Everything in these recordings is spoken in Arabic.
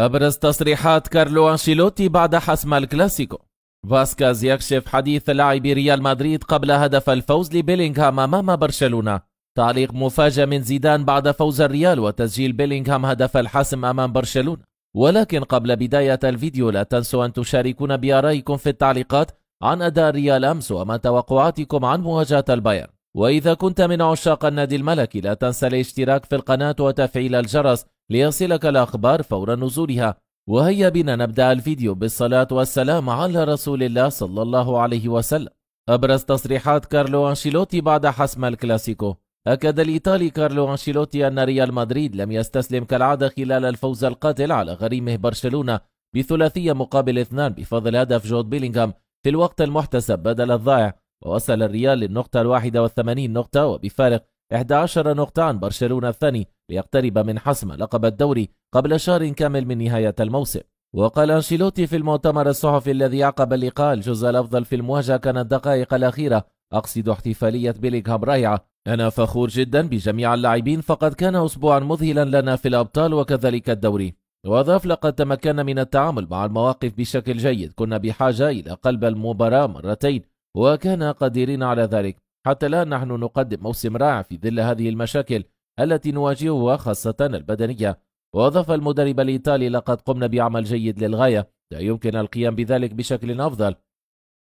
أبرز تصريحات كارلو أنشيلوتي بعد حسم الكلاسيكو فاسكاز يكشف حديث لاعبي ريال مدريد قبل هدف الفوز لبيلينغهام أمام برشلونة تعليق مفاجئ من زيدان بعد فوز الريال وتسجيل بيلينغهام هدف الحسم أمام برشلونة ولكن قبل بداية الفيديو لا تنسوا أن تشاركونا بآرائكم في التعليقات عن أداء ريال أمس وما توقعاتكم عن مواجهة البايرن وإذا كنت من عشاق النادي الملكي لا تنسى الاشتراك في القناة وتفعيل الجرس ليصلك الأخبار فور نزولها وهيا بنا نبدأ الفيديو بالصلاة والسلام على رسول الله صلى الله عليه وسلم أبرز تصريحات كارلو أنشيلوتي بعد حسم الكلاسيكو أكد الإيطالي كارلو أنشيلوتي أن ريال مدريد لم يستسلم كالعادة خلال الفوز القاتل على غريمه برشلونة بثلاثية مقابل اثنان بفضل هدف جود بيلينغهام في الوقت المحتسب بدل الضائع ووصل الريال للنقطة الواحدة والثمانين نقطة وبفارق 11 نقطة عن برشلونة الثاني ليقترب من حسم لقب الدوري قبل شهر كامل من نهاية الموسم وقال أنشيلوتي في المؤتمر الصحفي الذي عقب اللقاء الجزء الأفضل في المواجهة كان الدقائق الأخيرة أقصد احتفالية بيلينغهام رائعة أنا فخور جدا بجميع اللاعبين فقد كان أسبوعا مذهلا لنا في الأبطال وكذلك الدوري وأضاف لقد تمكنا من التعامل مع المواقف بشكل جيد كنا بحاجة إلى قلب المباراة مرتين وكان قادرين على ذلك حتى الآن نحن نقدم موسم رائع في ظل هذه المشاكل التي نواجهها خاصة البدنية وأضاف المدرب الإيطالي لقد قمنا بعمل جيد للغاية لا يمكن القيام بذلك بشكل أفضل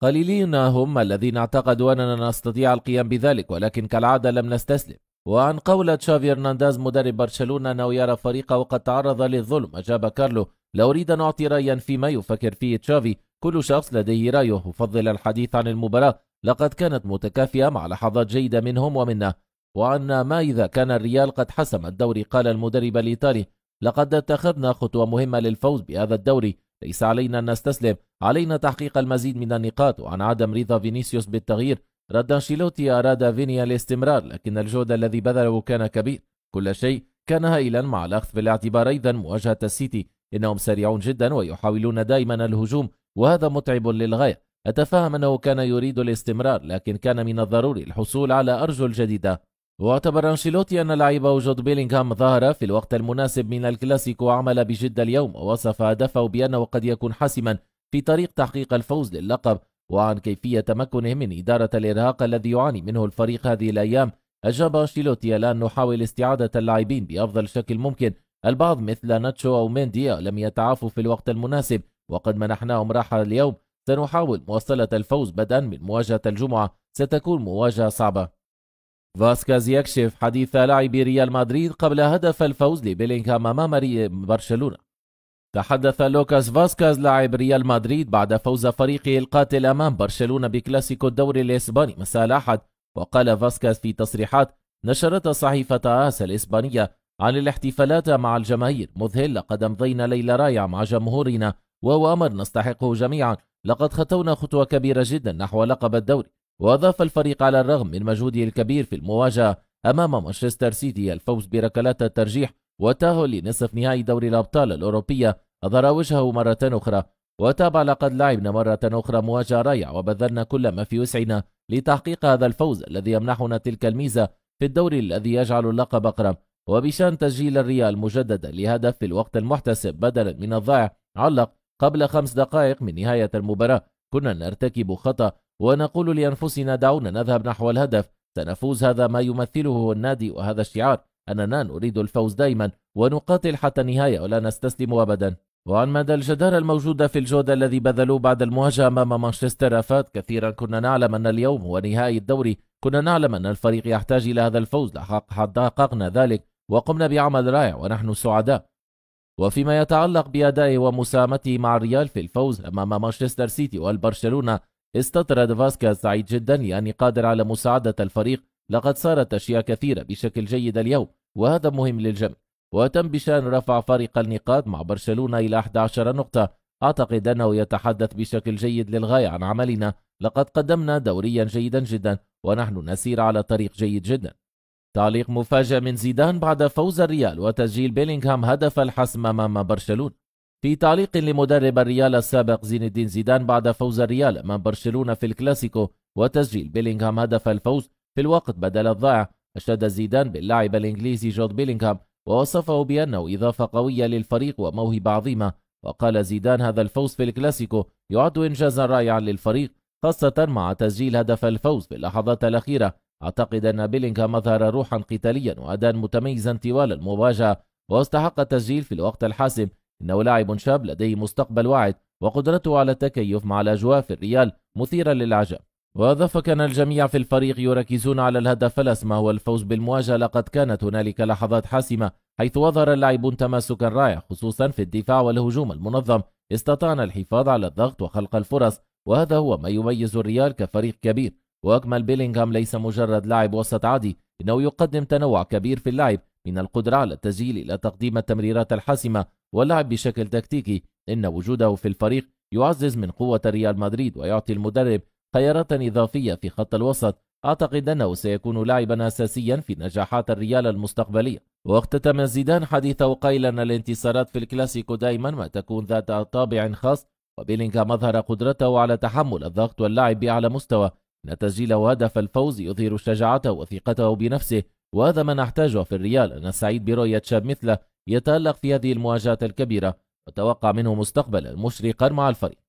قليلين هم الذين اعتقدوا أننا نستطيع القيام بذلك ولكن كالعادة لم نستسلم وعن قولة تشافي هرنانديز مدرب برشلونة أنه يرى فريقه وقد تعرض للظلم أجاب كارلو لا أريد أن أعطي رأيا فيما يفكر فيه تشافي كل شخص لديه رأيه أفضل الحديث عن المباراة لقد كانت متكافئة مع لحظات جيدة منهم ومنا وأن ما إذا كان الريال قد حسم الدوري قال المدرب الإيطالي لقد اتخذنا خطوة مهمة للفوز بهذا الدوري ليس علينا أن نستسلم علينا تحقيق المزيد من النقاط وعن عدم رضا فينيسيوس بالتغيير رد أنشيلوتي أراد فينيا الاستمرار لكن الجهد الذي بذله كان كبير كل شيء كان هائلا مع الأخذ في الاعتبار أيضا مواجهة السيتي إنهم سريعون جدا ويحاولون دائما الهجوم وهذا متعب للغاية أتفهم أنه كان يريد الاستمرار لكن كان من الضروري الحصول على أرجل جديدة واعتبر أنشيلوتي أن لعيب وجود بيلينغهام ظهر في الوقت المناسب من الكلاسيكو وعمل بجد اليوم ووصف هدفه بأنه قد يكون حاسما في طريق تحقيق الفوز لللقب وعن كيفية تمكنه من إدارة الإرهاق الذي يعاني منه الفريق هذه الأيام أجاب أنشيلوتي الآن نحاول استعادة اللاعبين بأفضل شكل ممكن البعض مثل ناتشو أو مينديا لم يتعافوا في الوقت المناسب وقد منحناهم راحة اليوم سنحاول مواصلة الفوز بدءا من مواجهة الجمعة ستكون مواجهة صعبة فاسكاز يكشف حديث لاعب ريال مدريد قبل هدف الفوز لبيلينغهام أمام برشلونة تحدث لوكاس فاسكاز لاعب ريال مدريد بعد فوز فريقه القاتل أمام برشلونة بكلاسيكو الدوري الإسباني مساء الأحد وقال فاسكاز في تصريحات نشرتها صحيفة آس الإسبانية عن الاحتفالات مع الجماهير مذهل لقد أمضينا ليلة رائعة مع جمهورنا وهو أمر نستحقه جميعا لقد خطونا خطوة كبيرة جدا نحو لقب الدوري وأضاف الفريق على الرغم من مجهوده الكبير في المواجهة أمام مانشستر سيتي الفوز بركلات الترجيح والتأهل لنصف نهائي دوري الأبطال الأوروبية أظهر وجهه مرة أخرى وتابع لقد لعبنا مرة أخرى مواجهة رائعة وبذلنا كل ما في وسعنا لتحقيق هذا الفوز الذي يمنحنا تلك الميزة في الدوري الذي يجعل اللقب أقرب وبشان تسجيل الريال مجددا لهدف في الوقت المحتسب بدلا من الضائع علق قبل خمس دقائق من نهاية المباراة كنا نرتكب خطأ ونقول لأنفسنا دعونا نذهب نحو الهدف سنفوز هذا ما يمثله النادي وهذا الشعار أننا نريد الفوز دائما ونقاتل حتى النهاية ولا نستسلم أبدا وعن مدى الجدارة الموجودة في الجهد الذي بذلوه بعد المواجهة أمام مانشستر أفاد كثيرا كنا نعلم أن اليوم هو نهائي الدوري كنا نعلم أن الفريق يحتاج إلى هذا الفوز لحق حققنا ذلك وقمنا بعمل رائع ونحن سعداء وفيما يتعلق بأدائه ومساهمته مع الريال في الفوز أمام مانشستر سيتي والبرشلونة استطرد فاسكاز سعيد جدا لأني يعني قادر على مساعدة الفريق لقد صارت أشياء كثيرة بشكل جيد اليوم وهذا مهم للجميع وتم بشأن رفع فريق النقاط مع برشلونة إلى 11 نقطة أعتقد أنه يتحدث بشكل جيد للغاية عن عملنا لقد قدمنا دوريا جيدا جدا ونحن نسير على طريق جيد جدا تعليق مفاجئ من زيدان بعد فوز الريال وتسجيل بيلينغهام هدف الحسم أمام برشلونة في تعليق لمدرب الريال السابق زين الدين زيدان بعد فوز الريال أمام برشلونة في الكلاسيكو وتسجيل بيلينغهام هدف الفوز في الوقت بدل الضائع أشاد زيدان باللاعب الإنجليزي جود بيلينغهام ووصفه بأنه إضافة قوية للفريق وموهبة عظيمة وقال زيدان هذا الفوز في الكلاسيكو يعد إنجازا رائعا للفريق خاصة مع تسجيل هدف الفوز في اللحظات الأخيرة أعتقد أن بيلينغهام أظهر روحا قتاليا وأداء متميزا طوال المواجهة واستحق التسجيل في الوقت الحاسم إنه لاعب شاب لديه مستقبل واعد وقدرته على التكيف مع الأجواء في الريال مثيرة للعجب وأضاف كان الجميع في الفريق يركزون على الهدف الأسمى هو الفوز بالمواجهة لقد كانت هنالك لحظات حاسمة حيث أظهر اللاعبون تماسكا رائع خصوصا في الدفاع والهجوم المنظم استطعنا الحفاظ على الضغط وخلق الفرص وهذا هو ما يميز الريال كفريق كبير وأكمل بيلينغهام ليس مجرد لاعب وسط عادي إنه يقدم تنوع كبير في اللعب من القدرة على التسجيل إلى تقديم التمريرات الحاسمة واللعب بشكل تكتيكي إن وجوده في الفريق يعزز من قوة ريال مدريد ويعطي المدرب خيارات إضافية في خط الوسط أعتقد أنه سيكون لاعبا أساسيا في نجاحات الريال المستقبلية واختتم زيدان حديثه قائلا الانتصارات في الكلاسيكو دائما ما تكون ذات طابع خاص وبيلينغهام أظهر قدرته على تحمل الضغط واللعب بأعلى مستوى إن تسجيل هدف الفوز يظهر شجاعته وثقته بنفسه وهذا ما نحتاجه في الريال أنا سعيد برؤية شاب مثله يتألق في هذه المواجهات الكبيرة وتوقع منه مستقبلا مشرقا مع الفريق